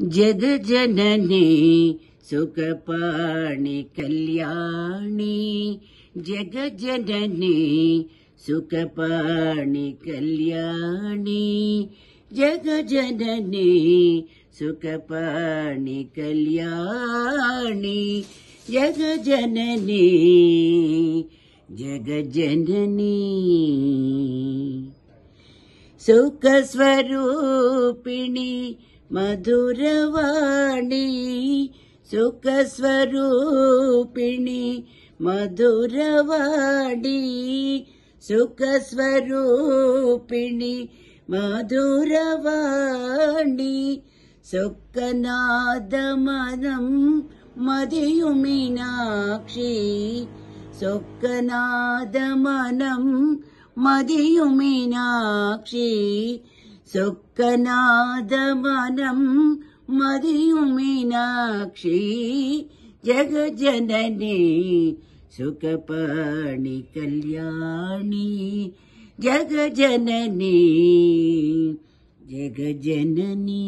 जगजननी सुखपाणि कल्याणि जगजननी सुखपाणि कल्याणि जगजननी सुखपाणि कल्याणि जगजननी जगजननी सुखस्वरूपिणी मधुरवाणी सुखस्वरूपिणी मधुरवाणी सुखस्वरूपिणी मधुरवाणी सुखनादमनं मधुय मीनाक्षि सुनादमनं सुखनादमनं मर्यु जगजननी सुखपाणि कल्याणी जगजननी जगजननी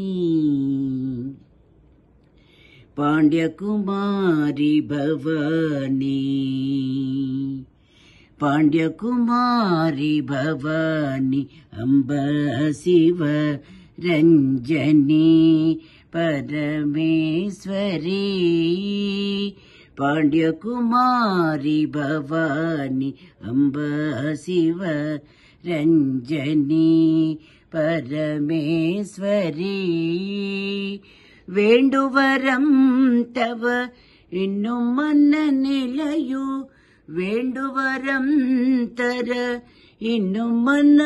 पांड्यकुमारी भवानी पाण्ड्यकुमारि भवानि अम्ब शिव रञ्जनी परमेश्वरी पाण्ड्यकुमारि भवानि अम्ब शिव रञ्जनी परमेश्वरि वेण्ड इु मु वेण्वरं तर् इु मन्न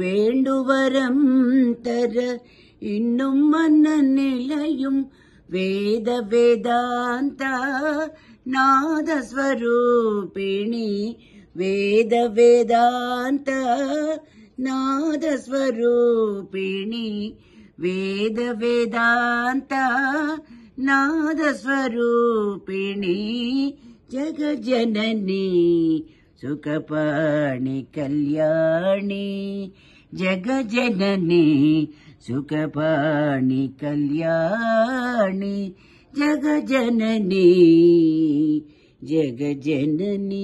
वेण्ड्वरन्तर इयु वेदवेदन्त नादस्वरूपिणी वेदवेदान्त नादस्वरूपी वेदवेदान्त नादस्वरूपिणी जगजननी सुखपाणि कल्याणी जगजननी सुखपाणि कल्याणि जगजननी जगजननी